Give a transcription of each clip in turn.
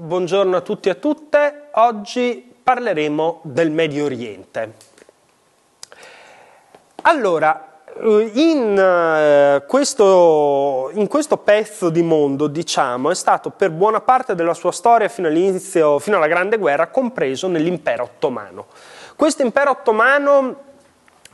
Buongiorno a tutti e a tutte, oggi parleremo del Medio Oriente. Allora, eh, in eh, questo, in questo pezzo di mondo, diciamo, è stato per buona parte della sua storia fino, all'inizio, fino alla Grande Guerra compreso nell'impero ottomano. Questo impero ottomano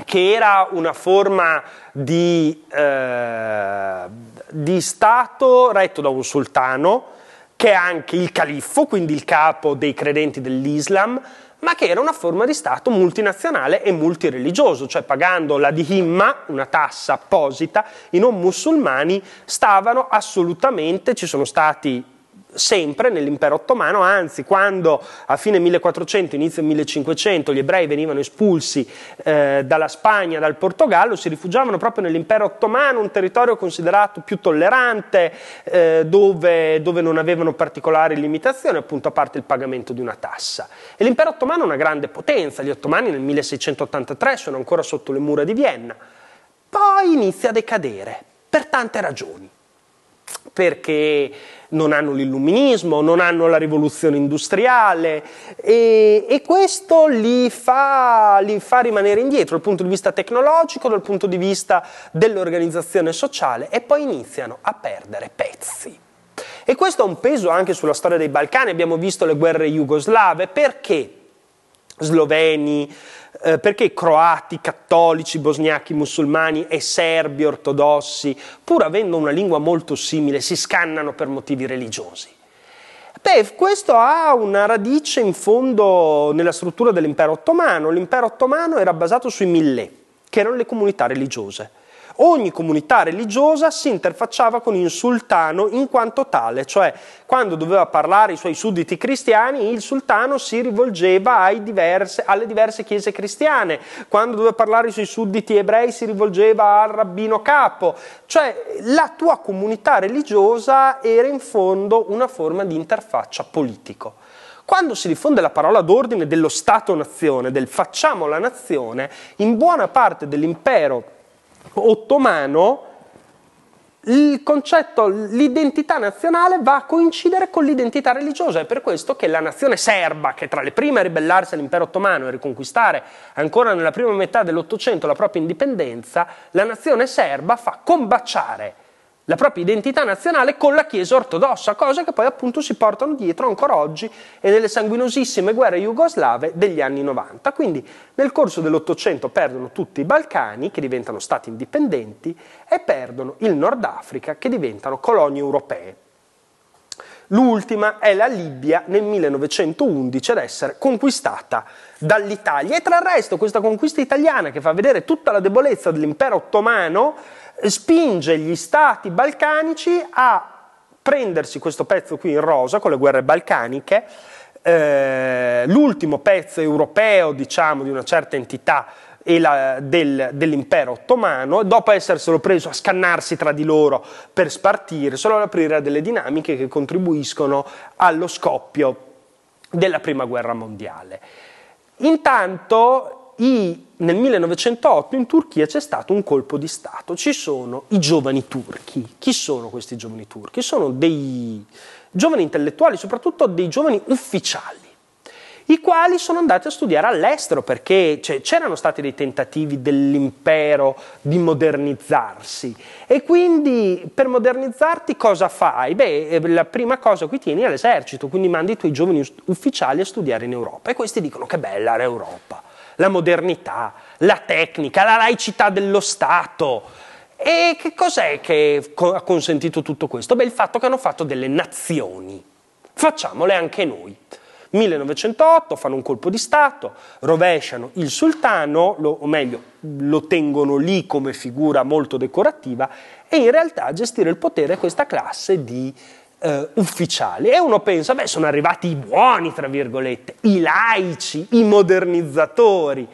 che era una forma di, eh, di Stato retto da un sultano, che è anche il califfo, quindi il capo dei credenti dell'Islam, ma che era una forma di Stato multinazionale e multireligioso, cioè pagando la dihimma, una tassa apposita, i non musulmani stavano assolutamente, ci sono stati sempre nell'impero ottomano, anzi quando a fine 1400, inizio 1500 gli ebrei venivano espulsi eh, dalla Spagna, dal Portogallo, si rifugiavano proprio nell'impero ottomano, un territorio considerato più tollerante, eh, dove, dove, non avevano particolari limitazioni, appunto a parte il pagamento di una tassa. E l'impero ottomano è una grande potenza, gli ottomani nel 1683 sono ancora sotto le mura di Vienna, poi inizia a decadere per tante ragioni perché non hanno l'illuminismo, non hanno la rivoluzione industriale e, e questo li fa, li fa, rimanere indietro dal punto di vista tecnologico, dal punto di vista dell'organizzazione sociale e poi iniziano a perdere pezzi. E questo ha un peso anche sulla storia dei Balcani, abbiamo visto le guerre jugoslave, perché? sloveni, eh, perché croati, cattolici, bosniachi, musulmani e serbi ortodossi, pur avendo una lingua molto simile, si scannano per motivi religiosi? Beh, questo ha una radice in fondo nella struttura dell'impero ottomano. L'impero ottomano era basato sui mille, che erano le comunità religiose. Ogni comunità religiosa si interfacciava con il sultano in quanto tale, cioè quando doveva parlare i suoi sudditi cristiani, il sultano si rivolgeva diverse, alle diverse chiese cristiane, quando doveva parlare i suoi sudditi ebrei si rivolgeva al rabbino capo, cioè la tua comunità religiosa era in fondo una forma di interfaccia politico. Quando si diffonde la parola d'ordine dello Stato-nazione, del facciamo la nazione, in buona parte dell'impero Ecco, ottomano, il concetto, l'identità nazionale va a coincidere con l'identità religiosa, è per questo che la nazione serba, che tra le prime a ribellarsi all'impero ottomano e riconquistare ancora nella prima metà dell'Ottocento la propria indipendenza, la nazione serba fa combaciare la propria identità nazionale con la Chiesa ortodossa, cosa che poi appunto si portano dietro ancora oggi e nelle sanguinosissime guerre jugoslave degli anni 90. Quindi nel corso dell'Ottocento perdono tutti i Balcani, che diventano stati indipendenti, e perdono il Nord Africa, che diventano colonie europee. L'ultima è la Libia nel 1911 ad essere conquistata dall'Italia. E tra il resto questa conquista italiana che fa vedere tutta la debolezza dell'impero ottomano eh, spinge gli stati balcanici a prendersi questo pezzo qui in rosa con le guerre balcaniche, eh, l'ultimo pezzo europeo diciamo di una certa entità del, dell'impero ottomano, dopo esserselo preso a scannarsi tra di loro per spartire, solo ad aprire delle dinamiche che contribuiscono allo scoppio della prima guerra mondiale. Intanto i, nel 1908 in Turchia c'è stato un colpo di Stato, ci sono i giovani turchi. Chi sono questi giovani turchi? Sono dei giovani intellettuali, soprattutto dei giovani ufficiali i quali sono andati a studiare all'estero perché cioè, c'erano stati dei tentativi dell'impero di modernizzarsi. E quindi per modernizzarti cosa fai? Beh, eh, la prima cosa qui tieni è l'esercito, quindi mandi i tuoi giovani ufficiali a studiare in Europa. E questi dicono che bella l'Europa, la modernità, la tecnica, la laicità dello Stato. E che cos'è che ha consentito tutto questo? Beh, il fatto che hanno fatto delle nazioni. Facciamole anche noi. 1908 fanno un colpo di Stato, rovesciano il sultano, lo, o meglio lo tengono lì come figura molto decorativa e in realtà a gestire il potere questa classe di eh, ufficiali. E uno pensa, beh sono arrivati i buoni, tra virgolette, i laici, i modernizzatori.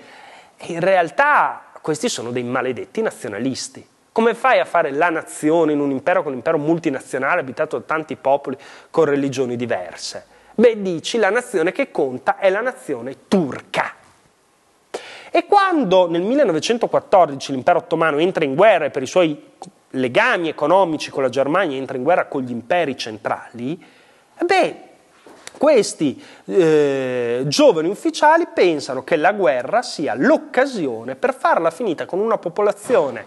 E in realtà questi sono dei maledetti nazionalisti. Come fai a fare la nazione in un impero con un impero multinazionale abitato da tanti popoli con religioni diverse? Beh, dici la nazione che conta è la nazione turca. E quando nel 1914 l'impero ottomano entra in guerra per i suoi legami economici con la Germania, entra in guerra con gli imperi centrali, beh, questi eh, giovani ufficiali pensano che la guerra sia l'occasione per farla finita con una popolazione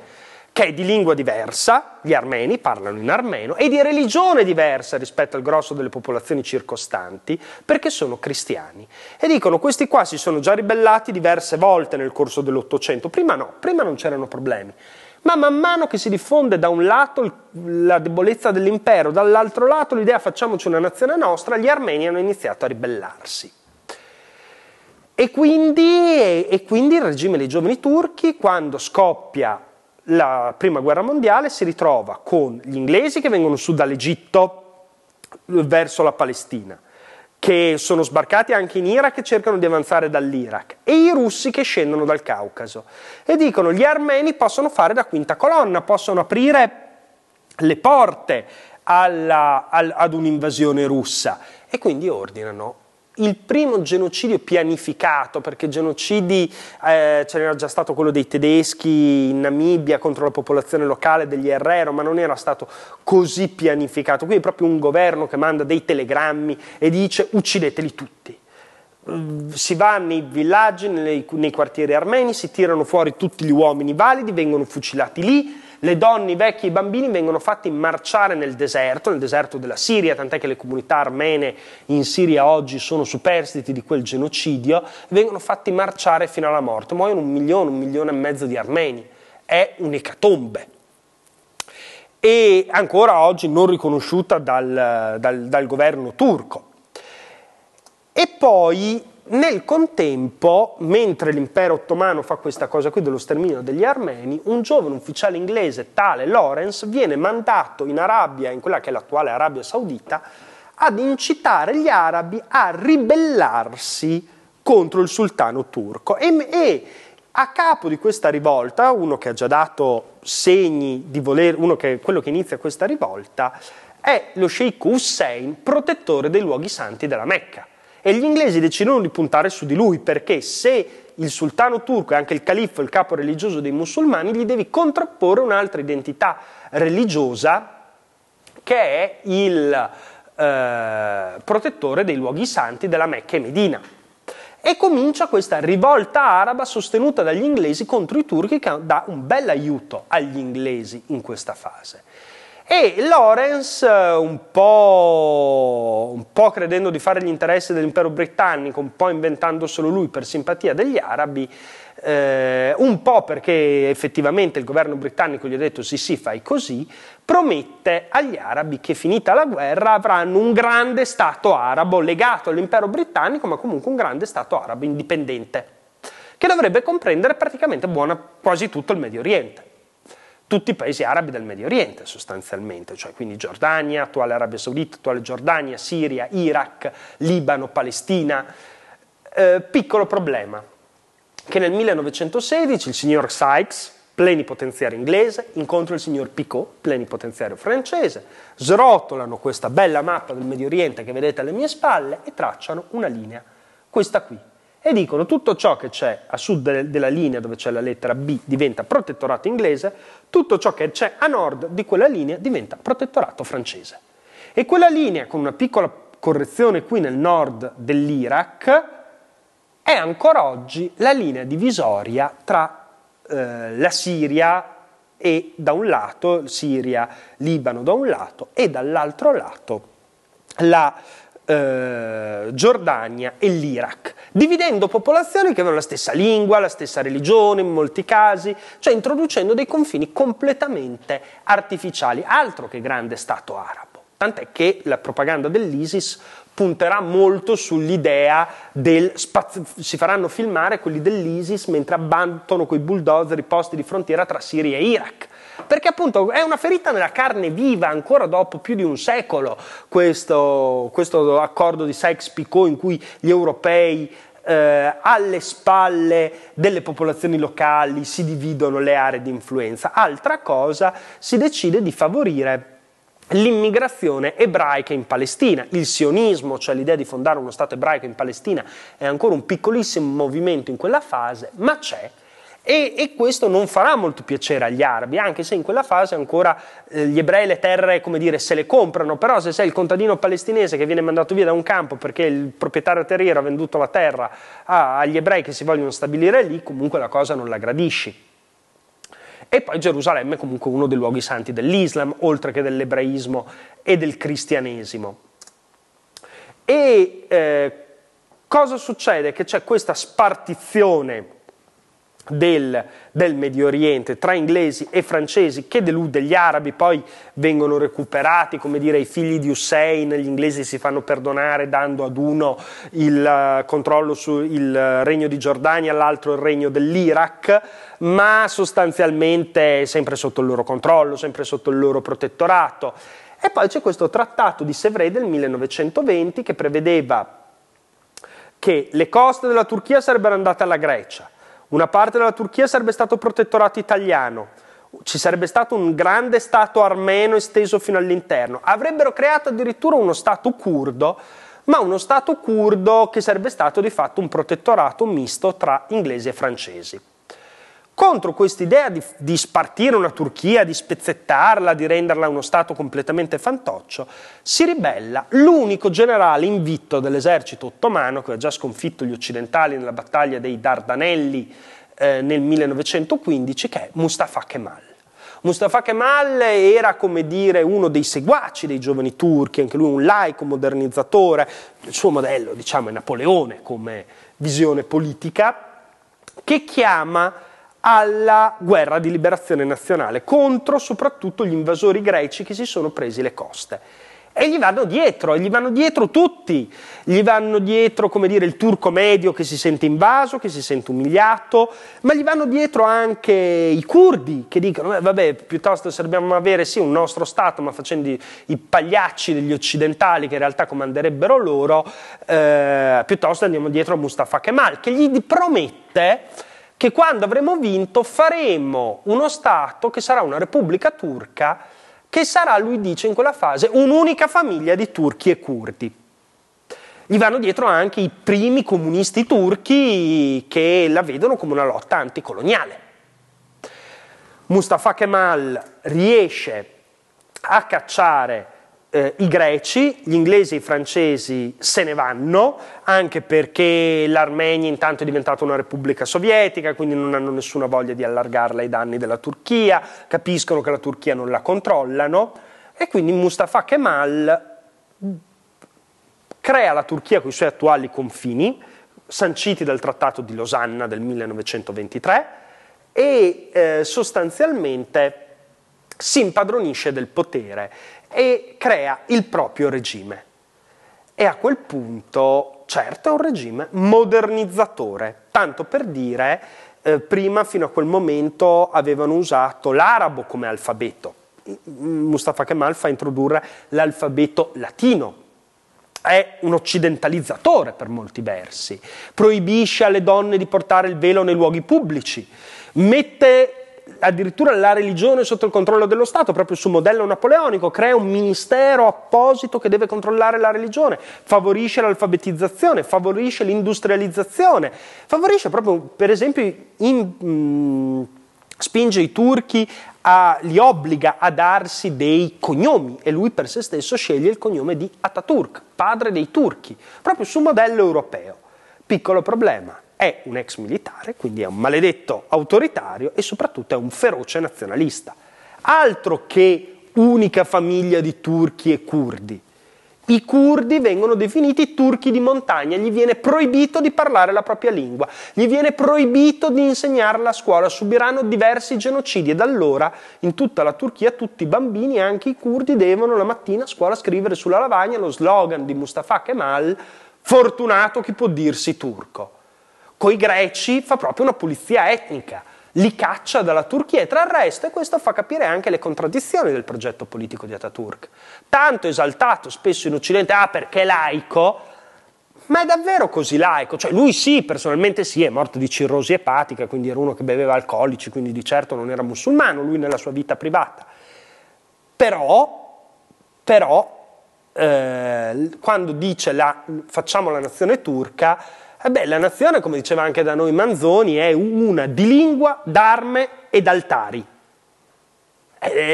che è di lingua diversa, gli armeni parlano in armeno, e di religione diversa rispetto al grosso delle popolazioni circostanti, perché sono cristiani. E dicono, questi qua si sono già ribellati diverse volte nel corso dell'Ottocento, prima no, prima non c'erano problemi. Ma man mano che si diffonde da un lato la debolezza dell'impero, dall'altro lato l'idea facciamoci una nazione nostra, gli armeni hanno iniziato a ribellarsi. E quindi, e quindi il regime dei giovani turchi, quando scoppia la prima guerra mondiale si ritrova con gli inglesi che vengono su dall'Egitto eh, verso la Palestina, che sono sbarcati anche in Iraq e cercano di avanzare dall'Iraq, e i russi che scendono dal Caucaso e dicono gli armeni possono fare da quinta colonna, possono aprire le porte alla, al, ad un'invasione russa e quindi ordinano il primo genocidio pianificato, perché genocidi eh, c'era già stato quello dei tedeschi in Namibia contro la popolazione locale degli Herrero, ma non era stato così pianificato. Qui è proprio un governo che manda dei telegrammi e dice uccideteli tutti. Mm, si va nei villaggi, nei, nei quartieri armeni, si tirano fuori tutti gli uomini validi, vengono fucilati lì, le donne, i vecchi e i bambini vengono fatti marciare nel deserto, nel deserto della Siria, tant'è che le comunità armene in Siria oggi sono superstiti di quel genocidio, vengono fatti marciare fino alla morte, muoiono un milione, un milione e mezzo di armeni, è un'ecatombe. E ancora oggi non riconosciuta dal, dal, dal governo turco. E poi nel contempo, mentre l'impero ottomano fa questa cosa qui dello sterminio degli armeni, un giovane ufficiale inglese, tale Lawrence, viene mandato in Arabia, in quella che è l'attuale Arabia Saudita, ad incitare gli arabi a ribellarsi contro il sultano turco. E, e a capo di questa rivolta, uno che ha già dato segni di voler, uno che è quello che inizia questa rivolta, è lo sceicco Hussein, protettore dei luoghi santi della Mecca e gli inglesi decidono di puntare su di lui perché se il sultano turco è anche il califfo, il capo religioso dei musulmani, gli devi contrapporre un'altra identità religiosa che è il eh, protettore dei luoghi santi della Mecca e Medina. E comincia questa rivolta araba sostenuta dagli inglesi contro i turchi che dà un bel aiuto agli inglesi in questa fase. E Lorenz, eh, un po', un po', credendo di fare gli interessi dell'impero britannico, un po' inventando solo lui per simpatia degli arabi, eh, un po' perché effettivamente il governo britannico gli ha detto sì sì fai così, promette agli arabi che finita la guerra avranno un grande Stato arabo legato all'impero britannico, ma comunque un grande Stato arabo indipendente, che dovrebbe comprendere praticamente buona, quasi tutto il Medio Oriente tutti i paesi arabi del Medio Oriente sostanzialmente, cioè quindi Giordania, attuale Arabia Saudita, attuale Giordania, Siria, Iraq, Libano, Palestina. Eh, piccolo problema, che nel 1916 il signor Sykes, plenipotenziario inglese, incontra il signor Picot, plenipotenziario francese, srotolano questa bella mappa del Medio Oriente che vedete alle mie spalle e tracciano una linea, questa qui, e dicono tutto ciò che c'è a sud della linea dove c'è la lettera B diventa protettorato inglese, tutto ciò che c'è a nord di quella linea diventa protettorato francese. E quella linea, con una piccola correzione qui nel nord dell'Iraq, è ancora oggi la linea divisoria tra eh, la Siria e da un lato Siria, Libano da un lato e dall'altro lato la eh, Giordania e l'Iraq, dividendo popolazioni che avevano la stessa lingua, la stessa religione in molti casi, cioè introducendo dei confini completamente artificiali, altro che grande Stato arabo. Tant'è che la propaganda dell'ISIS punterà molto sull'idea del spazio, si faranno filmare quelli dell'ISIS mentre abbattono quei bulldozer i posti di frontiera tra Siria e Iraq perché appunto è una ferita nella carne viva ancora dopo più di un secolo questo, questo accordo di Sykes-Picot in cui gli europei eh, alle spalle delle popolazioni locali si dividono le aree di influenza. Altra cosa, si decide di favorire l'immigrazione ebraica in Palestina, il sionismo, cioè l'idea di fondare uno Stato ebraico in Palestina, è ancora un piccolissimo movimento in quella fase, ma c'è e, e, questo non farà molto piacere agli arabi, anche se in quella fase ancora eh, gli ebrei le terre, come dire, se le comprano, però se sei il contadino palestinese che viene mandato via da un campo perché il proprietario terriero ha venduto la terra a, agli ebrei che si vogliono stabilire lì, comunque la cosa non la gradisci. E poi Gerusalemme è comunque uno dei luoghi santi dell'Islam, oltre che dell'ebraismo e del cristianesimo. E eh, cosa succede? Che c'è questa spartizione del, del, Medio Oriente tra inglesi e francesi che delude gli arabi, poi vengono recuperati, come dire, i figli di Hussein, gli inglesi si fanno perdonare dando ad uno il uh, controllo sul eh, regno di Giordania, all'altro il regno dell'Iraq, ma sostanzialmente sempre sotto il loro controllo, sempre sotto il loro protettorato. E poi c'è questo trattato di Sèvres del 1920 che prevedeva che le coste della Turchia sarebbero andate alla Grecia, una parte della Turchia sarebbe stato protettorato italiano, ci sarebbe stato un grande Stato armeno esteso fino all'interno, avrebbero creato addirittura uno Stato curdo, ma uno Stato curdo che sarebbe stato di fatto un protettorato misto tra inglesi e francesi contro quest'idea di, di spartire una Turchia, di spezzettarla, di renderla uno Stato completamente fantoccio, si ribella l'unico generale invitto dell'esercito ottomano che aveva già sconfitto gli occidentali nella battaglia dei Dardanelli eh, nel 1915, che è Mustafa Kemal. Mustafa Kemal era, come dire, uno dei seguaci dei giovani turchi, anche lui un laico modernizzatore, il suo modello, diciamo, è Napoleone come visione politica, che chiama alla guerra di liberazione nazionale contro soprattutto gli invasori greci che si sono presi le coste. E gli vanno dietro, e gli vanno dietro tutti, gli vanno dietro, come dire, il turco medio che si sente invaso, che si sente umiliato, ma gli vanno dietro anche i curdi che dicono, eh, vabbè, piuttosto se dobbiamo avere sì un nostro Stato, ma facendo i, i pagliacci degli occidentali che in realtà comanderebbero loro, eh, piuttosto andiamo dietro a Mustafa Kemal, che gli promette che quando avremo vinto faremo uno Stato che sarà una Repubblica turca, che sarà, lui dice in quella fase, un'unica famiglia di turchi e curdi. Gli vanno dietro anche i primi comunisti turchi che la vedono come una lotta anticoloniale. Mustafa Kemal riesce a cacciare eh, i greci, gli inglesi e i francesi se ne vanno, anche perché l'Armenia intanto è diventata una repubblica sovietica, quindi non hanno nessuna voglia di allargarla ai danni della Turchia, capiscono che la Turchia non la controllano e quindi Mustafa Kemal crea la Turchia con i suoi attuali confini, sanciti dal Trattato di Losanna del 1923, e eh, sostanzialmente si impadronisce del potere e crea il proprio regime. E a quel punto, certo, è un regime modernizzatore, tanto per dire, eh, prima fino a quel momento avevano usato l'arabo come alfabeto. Mm, Mustafa Kemal fa introdurre l'alfabeto latino è un occidentalizzatore per molti versi, proibisce alle donne di portare il velo nei luoghi pubblici, mette addirittura la religione sotto il controllo dello Stato, proprio sul modello napoleonico, crea un ministero apposito che deve controllare la religione, favorisce l'alfabetizzazione, favorisce l'industrializzazione, favorisce proprio, per esempio, in, mh, mm, spinge i turchi a, li obbliga a darsi dei cognomi e lui per se stesso sceglie il cognome di Atatürk, padre dei turchi, proprio sul modello europeo. Piccolo problema, è un ex militare, quindi è un maledetto autoritario e soprattutto è un feroce nazionalista. Altro che unica famiglia di turchi e curdi. I curdi vengono definiti turchi di montagna, gli viene proibito di parlare la propria lingua, gli viene proibito di insegnarla a scuola, subiranno diversi genocidi e da allora in tutta la Turchia tutti i bambini, anche i curdi, devono la mattina a scuola scrivere sulla lavagna lo slogan di Mustafa Kemal, fortunato chi può dirsi turco. Coi greci fa proprio una pulizia etnica, li caccia dalla Turchia e tra il resto, e questo fa capire anche le contraddizioni del progetto politico di Ataturk. Tanto esaltato spesso in Occidente, ah perché è laico, ma è davvero così laico? Cioè lui sì, personalmente sì, è morto di cirrosi epatica, quindi era uno che beveva alcolici, quindi di certo non era musulmano lui nella sua vita privata. Però, però eh, quando dice la, facciamo la nazione turca, e eh beh, la nazione, come diceva anche da noi Manzoni, è una di lingua, d'arme ed altari.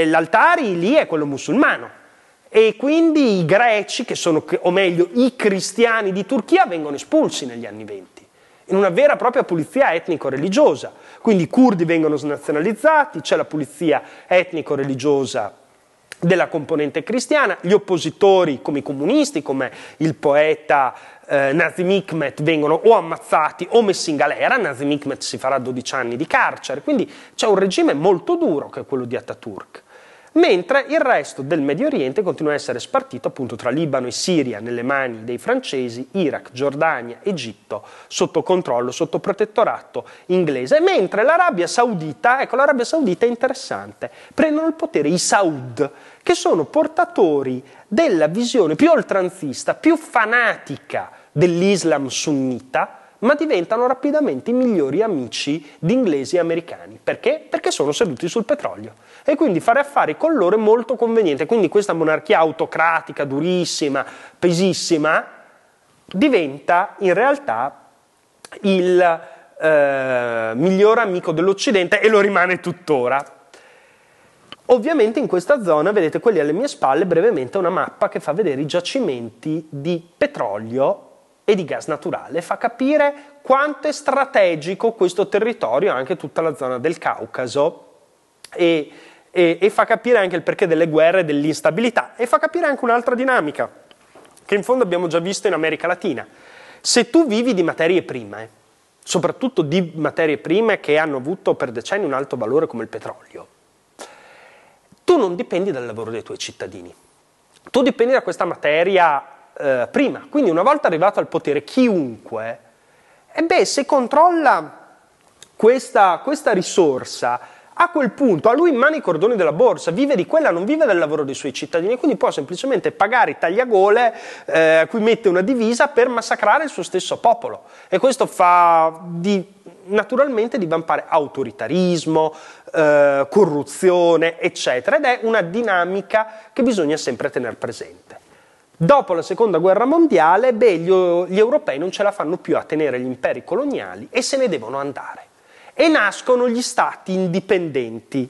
l'altari lì è quello musulmano. E quindi i greci, che sono, o meglio, i cristiani di Turchia, vengono espulsi negli anni venti in una vera e propria pulizia etnico-religiosa. Quindi i curdi vengono snazionalizzati, c'è la pulizia etnico-religiosa della componente cristiana, gli oppositori come i comunisti, come il poeta eh, Nazim Hikmet vengono o ammazzati o messi in galera, Nazim Hikmet si farà 12 anni di carcere, quindi c'è un regime molto duro che è quello di Ataturk mentre il resto del Medio Oriente continua a essere spartito appunto tra Libano e Siria nelle mani dei francesi, Iraq, Giordania, Egitto, sotto controllo, sotto protettorato inglese, mentre l'Arabia Saudita, ecco l'Arabia Saudita è interessante, prendono il potere i Saud, che sono portatori della visione più oltranzista, più fanatica dell'Islam sunnita, ma diventano rapidamente i migliori amici di inglesi e americani. Perché? Perché sono seduti sul petrolio e quindi fare affari con loro è molto conveniente. Quindi questa monarchia autocratica, durissima, pesissima, diventa in realtà il eh, miglior amico dell'Occidente e lo rimane tuttora. Ovviamente in questa zona, vedete quelli alle mie spalle, brevemente una mappa che fa vedere i giacimenti di petrolio e di gas naturale, fa capire quanto è strategico questo territorio, anche tutta la zona del Caucaso e e, e fa capire anche il perché delle guerre e dell'instabilità e fa capire anche un'altra dinamica che in fondo abbiamo già visto in America Latina. Se tu vivi di materie prime, soprattutto di materie prime che hanno avuto per decenni un alto valore come il petrolio, tu non dipendi dal lavoro dei tuoi cittadini, tu dipendi da questa materia eh, prima. Quindi una volta arrivato al potere chiunque, e eh beh, se controlla questa, questa risorsa, a quel punto a lui in mano i cordoni della borsa, vive di quella, non vive del lavoro dei suoi cittadini, quindi può semplicemente pagare i tagliagole eh, a cui mette una divisa per massacrare il suo stesso popolo. E questo fa di, naturalmente divampare autoritarismo, eh, corruzione, eccetera, ed è una dinamica che bisogna sempre tenere presente. Dopo la seconda guerra mondiale, beh, gli, gli europei non ce la fanno più a tenere gli imperi coloniali e se ne devono andare e nascono gli stati indipendenti.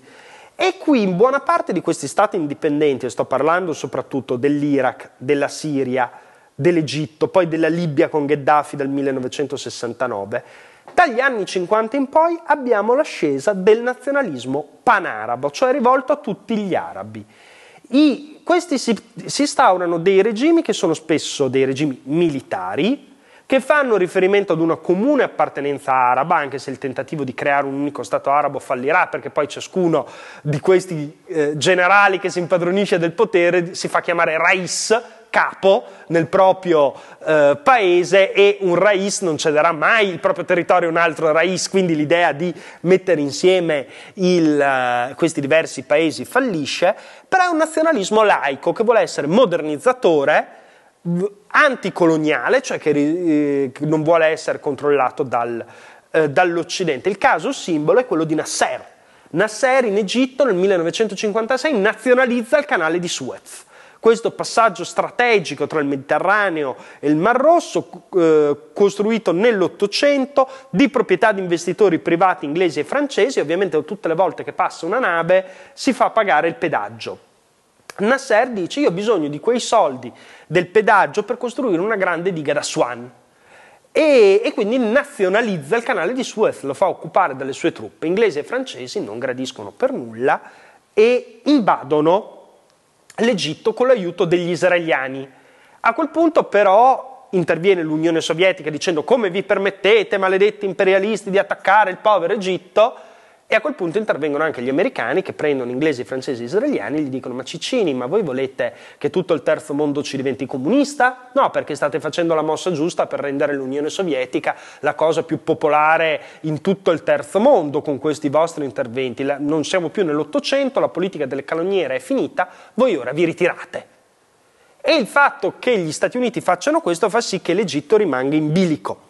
E qui in buona parte di questi stati indipendenti, e sto parlando soprattutto dell'Iraq, della Siria, dell'Egitto, poi della Libia con Gheddafi dal 1969, dagli anni 50 in poi abbiamo l'ascesa del nazionalismo panarabo, cioè rivolto a tutti gli arabi. I, questi si, si instaurano dei regimi che sono spesso dei regimi militari, che fanno riferimento ad una comune appartenenza araba, anche se il tentativo di creare un unico Stato arabo fallirà perché poi ciascuno di questi eh, generali che si impadronisce del potere si fa chiamare Rais, capo nel proprio eh, paese e un rais non cederà mai il proprio territorio a un altro rais, quindi l'idea di mettere insieme il, eh, questi diversi paesi fallisce, però è un nazionalismo laico che vuole essere modernizzatore anticoloniale, cioè che, eh, non vuole essere controllato dal, eh, dall'Occidente. Il caso simbolo è quello di Nasser. Nasser in Egitto nel 1956 nazionalizza il canale di Suez. Questo passaggio strategico tra il Mediterraneo e il Mar Rosso, eh, costruito nell'Ottocento, di proprietà di investitori privati inglesi e francesi, ovviamente tutte le volte che passa una nave si fa pagare il pedaggio Nasser dice io ho bisogno di quei soldi del pedaggio per costruire una grande diga da Swan. E, e, quindi nazionalizza il canale di Suez, lo fa occupare dalle sue truppe. Inglesi e francesi non gradiscono per nulla e invadono l'Egitto con l'aiuto degli israeliani. A quel punto però interviene l'Unione Sovietica dicendo come vi permettete, maledetti imperialisti, di attaccare il povero Egitto e a quel punto intervengono anche gli americani che prendono inglesi, francesi e israeliani e gli dicono ma Ciccini, ma voi volete che tutto il terzo mondo ci diventi comunista? No, perché state facendo la mossa giusta per rendere l'Unione Sovietica la cosa più popolare in tutto il terzo mondo con questi vostri interventi. Non siamo più nell'Ottocento, la politica delle calonniere è finita, voi ora vi ritirate. E il fatto che gli Stati Uniti facciano questo fa sì che l'Egitto rimanga in bilico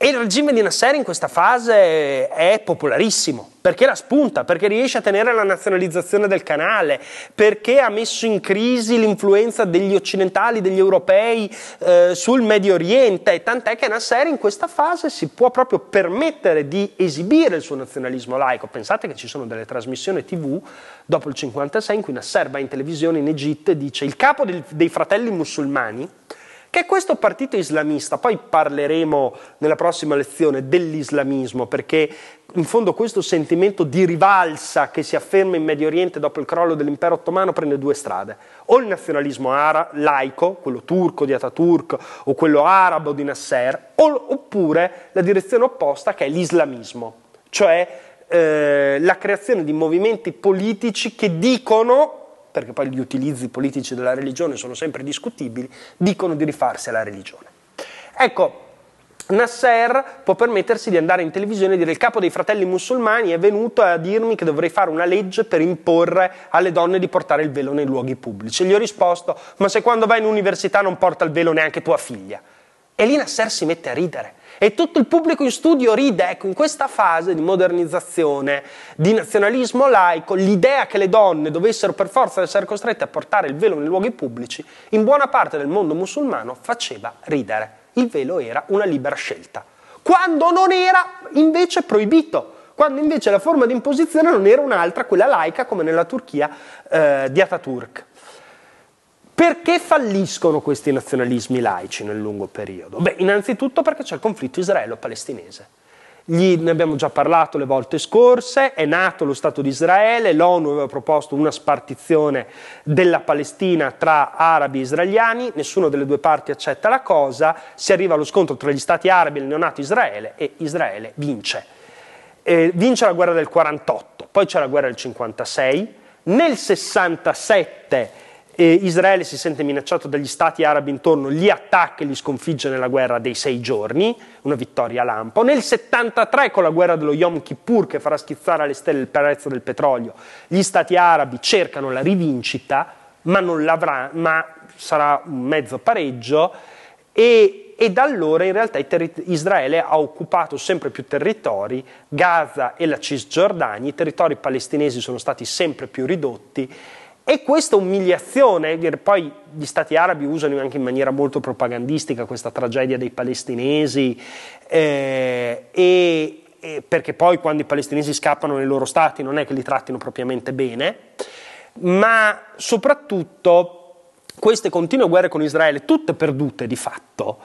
e il regime di Nasser in questa fase è popolarissimo, perché la spunta, perché riesce a tenere la nazionalizzazione del canale, perché ha messo in crisi l'influenza degli occidentali, degli europei eh, sul Medio Oriente, e tant'è che Nasser in questa fase si può proprio permettere di esibire il suo nazionalismo laico. Pensate che ci sono delle trasmissioni tv dopo il 1956 in cui Nasser va in televisione in Egitto e dice il capo dei fratelli musulmani che questo partito islamista, poi parleremo nella prossima lezione dell'islamismo, perché in fondo questo sentimento di rivalsa che si afferma in Medio Oriente dopo il crollo dell'impero ottomano prende due strade, o il nazionalismo ara- laico, quello turco di Ataturk o quello arabo di Nasser, oppure la direzione opposta che è l'islamismo, cioè eh, la creazione di movimenti politici che dicono perché poi gli utilizzi politici della religione sono sempre discutibili, dicono di rifarsi alla religione. Ecco, Nasser può permettersi di andare in televisione e dire il capo dei fratelli musulmani è venuto a dirmi che dovrei fare una legge per imporre alle donne di portare il velo nei luoghi pubblici. E gli ho risposto, ma se quando vai in università non porta il velo neanche tua figlia? E lì Nasser si mette a ridere e tutto il pubblico in studio ride, ecco, in questa fase di modernizzazione, di nazionalismo laico, l'idea che le donne dovessero per forza essere costrette a portare il velo nei luoghi pubblici, in buona parte del mondo musulmano faceva ridere. Il velo era una libera scelta. Quando non era invece proibito, quando invece la forma di imposizione non era un'altra, quella laica come nella Turchia eh, di Ataturk. Perché falliscono questi nazionalismi laici nel lungo periodo? Beh, innanzitutto perché c'è il conflitto israelo-palestinese. Gli, ne abbiamo già parlato le volte scorse, è nato lo Stato di Israele, l'ONU aveva proposto una spartizione della Palestina tra arabi e israeliani, nessuna delle due parti accetta la cosa, si arriva allo scontro tra gli Stati arabi e il neonato Israele e Israele vince. Eh, vince la guerra del 48, poi c'è la guerra del 56, nel 67 eh, Israele si sente minacciato dagli stati arabi intorno, li attacca e li sconfigge nella guerra dei sei giorni, una vittoria lampo. Nel 73 con la guerra dello Yom Kippur che farà schizzare alle stelle il prezzo del petrolio, gli stati arabi cercano la rivincita, ma non l'avrà, ma sarà un mezzo pareggio e, e da allora in realtà terri- Israele ha occupato sempre più territori, Gaza e la Cisgiordania, i territori palestinesi sono stati sempre più ridotti e questa umiliazione, poi gli stati arabi usano anche in maniera molto propagandistica questa tragedia dei palestinesi, eh, e, e perché poi quando i palestinesi scappano nei loro stati non è che li trattino propriamente bene, ma soprattutto queste continue guerre con Israele, tutte perdute di fatto,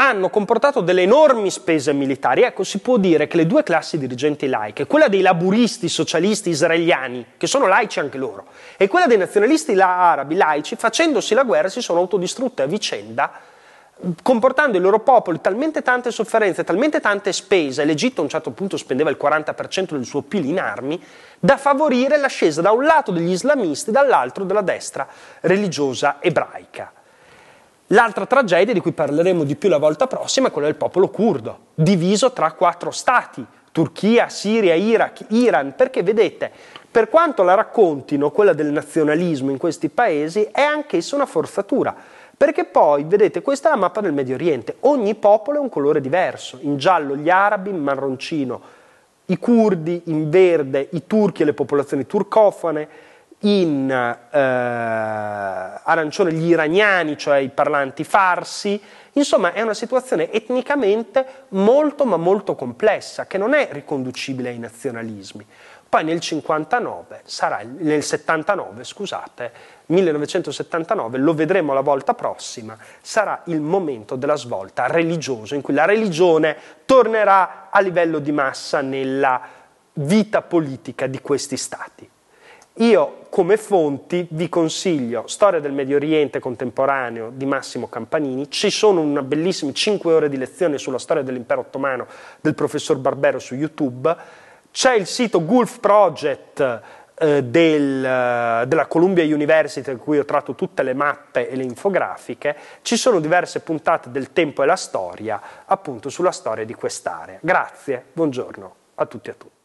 hanno comportato delle enormi spese militari. Ecco, si può dire che le due classi dirigenti laiche, quella dei laburisti socialisti israeliani, che sono laici anche loro, e quella dei nazionalisti arabi laici, facendosi la guerra, si sono autodistrutte a vicenda comportando i loro popoli talmente tante sofferenze, talmente tante spese, l'Egitto a un certo punto spendeva il 40% del suo PIL in armi, da favorire l'ascesa da un lato degli islamisti, dall'altro della destra religiosa ebraica. L'altra tragedia di cui parleremo di più la volta prossima è quella del popolo curdo, diviso tra quattro stati, Turchia, Siria, Iraq, Iran, perché vedete, per quanto la raccontino, quella del nazionalismo in questi paesi è anch'essa una forzatura, perché poi, vedete, questa è la mappa del Medio Oriente, ogni popolo è un colore diverso, in giallo gli arabi, in marroncino i curdi, in verde i turchi e le popolazioni turcofane, in eh, arancione gli iraniani, cioè i parlanti farsi, insomma è una situazione etnicamente molto ma molto complessa che non è riconducibile ai nazionalismi. Poi nel, 59, sarà, nel 79, scusate, 1979, lo vedremo la volta prossima, sarà il momento della svolta religiosa in cui la religione tornerà a livello di massa nella vita politica di questi stati. Io come fonti vi consiglio Storia del Medio Oriente contemporaneo di Massimo Campanini, ci sono una bellissima 5 ore di lezione sulla storia dell'impero ottomano del professor Barbero su YouTube, c'è il sito Gulf Project eh, del, eh, della Columbia University, in cui ho tratto tutte le mappe e le infografiche, ci sono diverse puntate del tempo e la storia, appunto sulla storia di quest'area. Grazie, buongiorno a tutti e a tutti.